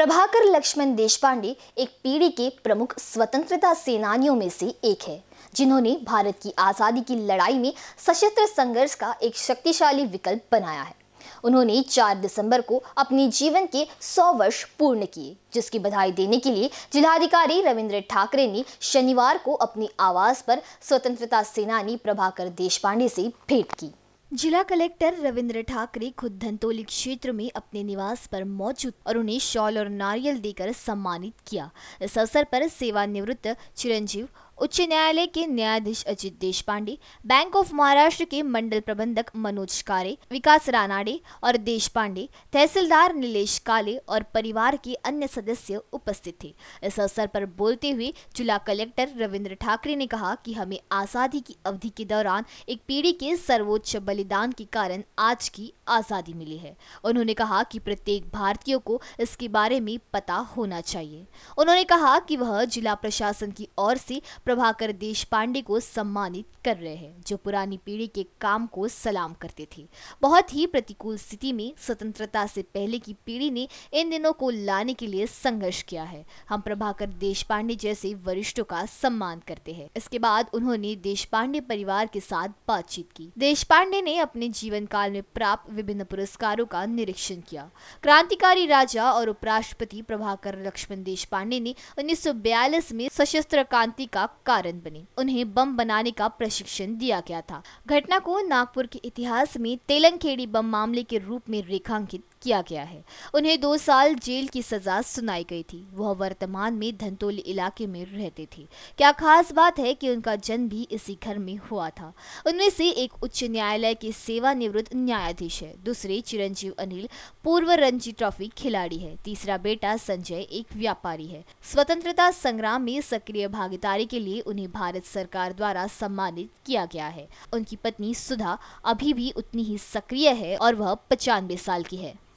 प्रभाकर लक्ष्मण देशपांडे एक पीढ़ी के प्रमुख स्वतंत्रता सेनानियों में से एक है जिन्होंने भारत की आज़ादी की लड़ाई में सशस्त्र संघर्ष का एक शक्तिशाली विकल्प बनाया है उन्होंने 4 दिसंबर को अपने जीवन के 100 वर्ष पूर्ण किए जिसकी बधाई देने के लिए जिलाधिकारी रविंद्र ठाकरे ने शनिवार को अपने आवास पर स्वतंत्रता सेनानी प्रभाकर देशपांडे से भेंट की जिला कलेक्टर रविंद्र ठाकरे खुद धनतोली क्षेत्र में अपने निवास पर मौजूद और उन्हें शॉल और नारियल देकर सम्मानित किया इस अवसर पर सेवानिवृत्त चिरंजीव उच्च न्यायालय के न्यायाधीश अजित देश पांडे बैंक ऑफ महाराष्ट्र के मंडल प्रबंधक मनोज कारे विकास रानाडे और देश पांडे तहसीलदार नीलेश काले और परिवार के अन्य सदस्य उपस्थित थे इस अवसर पर बोलते हुए जिला कलेक्टर रविंद्र ठाकरे ने कहा कि हमें आज़ादी की अवधि के दौरान एक पीढ़ी के सर्वोच्च बलिदान के कारण आज की आज़ादी मिली है उन्होंने कहा कि प्रत्येक भारतीयों को इसके बारे में पता होना चाहिए उन्होंने कहा कि वह जिला प्रशासन की ओर से प्रभाकर देश पांडे को सम्मानित कर रहे हैं जो पुरानी पीढ़ी के काम को सलाम करते थे बहुत ही प्रतिकूल स्थिति में स्वतंत्रता से पहले की पीढ़ी ने इन दिनों को लाने के लिए संघर्ष किया है हम प्रभाकर देश पांडे जैसे वरिष्ठों का सम्मान करते हैं इसके बाद उन्होंने देश पांडे परिवार के साथ बातचीत की देश पांडे ने अपने जीवन काल में प्राप्त विभिन्न पुरस्कारों का निरीक्षण किया क्रांतिकारी राजा और उपराष्ट्रपति प्रभाकर लक्ष्मण देश पांडे ने उन्नीस में सशस्त्र क्रांति का कारण बनी उन्हें बम बनाने का प्रशिक्षण दिया गया था घटना को नागपुर के इतिहास में तेलंगखेड़ी बम मामले के रूप में रेखांकित किया गया है उन्हें दो साल जेल की सजा सुनाई गई थी वह वर्तमान में धनतोली इलाके में रहते थे क्या खास बात है कि उनका जन्म भी इसी घर में हुआ था उनमें से एक उच्च न्यायालय के सेवानिवृत्त न्यायाधीश है दूसरे चिरंजीव अनिल पूर्व रणजी ट्रॉफी खिलाड़ी है तीसरा बेटा संजय एक व्यापारी है स्वतंत्रता संग्राम में सक्रिय भागीदारी के लिए लिए उन्हें भारत सरकार द्वारा सम्मानित किया गया है उनकी पत्नी सुधा अभी भी उतनी ही सक्रिय है और वह पचानवे साल की है